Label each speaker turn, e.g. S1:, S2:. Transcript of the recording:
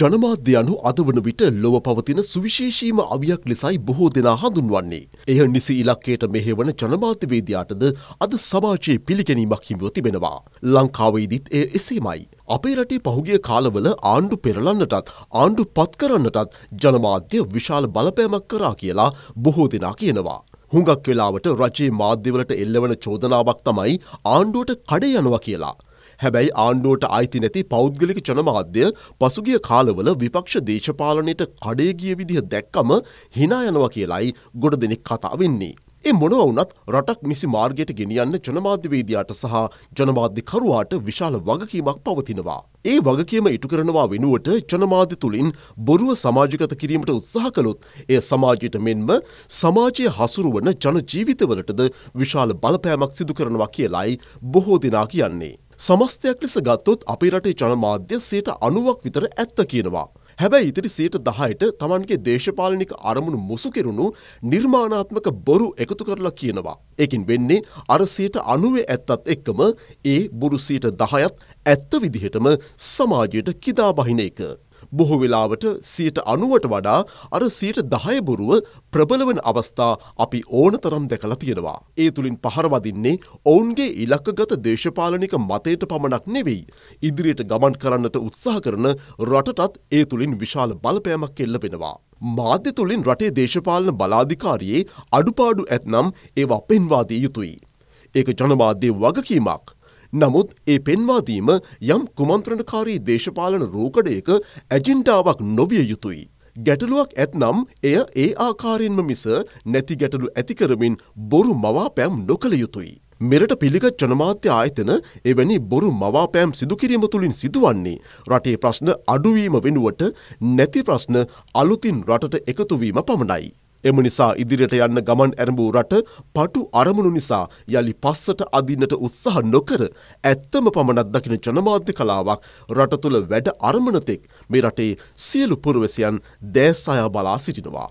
S1: ජනමාධ්‍යයනු අද වන විට ලොව පවතින සුවිශේෂීම අවියක් ලෙසයි බොහෝ දෙනා හඳුන්වන්නේ. එය නිසි ඉලක්කයට මෙහෙවන ජනමාධ්‍යවේදයාටද අද සමාජයේ පිළිගැනීමක් හිමිව තිබෙනවා. ලංකාවේදීත් එය එසේමයි. අපේ රටේ පහුගිය කාලවල ආණ්ඩු පෙරලන්නටත් ආණ්ඩු පත් කරන්නටත් ජනමාධ්‍ය විශාල බලපෑමක් කරා කියලා බොහෝ දෙනා කියනවා. හුඟක් වෙලාවට රජයේ මාධ්‍යවලට එල්ලවන චෝදනාවක් තමයි ආණ්ඩුවට කඩේ යනවා කියලා. හැබැයි ආණ්ඩුවට අයිති නැති පෞද්ගලික ජනමාධ්‍ය පසුගිය කාලවල විපක්ෂ දේශපාලනයට කඩේගිය විදිහ දැක්කම හිනා යනවා කියලයි ගොඩ දෙනෙක් කතා වෙන්නේ. ඒ මොනව වුනත් රටක් නිසි මාර්ගයට ගෙනියන්න ජනමාධ්‍යවේදයාට සහ ජනමාධ්‍යකරුවාට විශාල වගකීමක් පවතිනවා. ඒ වගකීම ඉටු කරනවා වෙනුවට ජනමාධ්‍ය තුළින් බොරුව සමාජගත කිරීමට උත්සාහ කළොත් එය සමාජයට මෙන්ම සමාජය හසුරුවන ජනජීවිතවලටද විශාල බලපෑමක් සිදු කරනවා කියලයි බොහෝ දෙනා කියන්නේ. සමස්තයක් ලෙස ගත්තොත් අපි රටේ ජනමාධ්‍ය සයට අනුවක් විතර ඇත්ත කියනවා. හැබැයි ඉතිරි සයට දහයට තමන්ගේ දේශපාලනික අරමුණු මුසු කෙරුණු නිර්මාණාත්මක බොරු එකතු කරලා කියනවා. එකින් වෙන්නේ අරසයට අනුවේ ඇත්තත් එක්කම ඒ බුරුසීට දහයත් ඇත්ත විදිහටම සමාජයට කිදා බහින එක. බොහෝ වෙලාවට 90ට වඩා අර 10 බොරුව ප්‍රබල වෙන අවස්ථා අපි ඕනතරම් දැකලා තියෙනවා. ඒ තුලින් පහර වදින්නේ ඔවුන්ගේ ඉලක්කගත දේශපාලනික මතයට පමණක් නෙවෙයි. ඉදිරියට ගමන් කරන්නට උත්සාහ කරන රටටත් ඒ තුලින් විශාල බලපෑමක් එල්ලවෙනවා. මාධ්‍ය තුළින් රටේ දේශපාලන බලාධිකාරයේ අඩුපාඩු ඇත්නම් ඒවා පෙන්වාදී යුතුයි. ඒක ජනමාධ්‍ය වගකීමක් නමුත් ඒ පෙන්වාදීම යම් කුමන්ත්‍රණකාරී දේශපාලන රෝකඩයක ඇජින්ටාවක් නොවිය යුතුයි. ගැටලුවක් ඇත්නම් එය ඒ ආකාරයෙන්ම මිස නැති ගැටලු ඇතිකරමින් බොරු මවාපෑම් නොකළ යුතුයි. මෙරට පිළිගත් ජනමාත්‍ය ආයතන එවැනි බොරු මවාපෑම් සිදුකිරීම තුළින් සිදුවන්නේ රටේ ප්‍රශ්න අඩුවීම වෙනුවට නැති ප්‍රශ්න අලුතින් රටට එකතුවීම පමණයි. එම නිසා ඉදිරියට යන්න ගමන් ඇරඹූ රට පටු අරමුණු නිසා යළි පස්සට අදින්නට උත්සාහ නොකර ඇත්තම පමණක් දකින ජනමාධ්‍ය කලාවක් රට තුළ වැඩ අරමනතෙක් මේ රටේ සියලු පුරවැසියන් දෑසයා බලා සිටිනවා.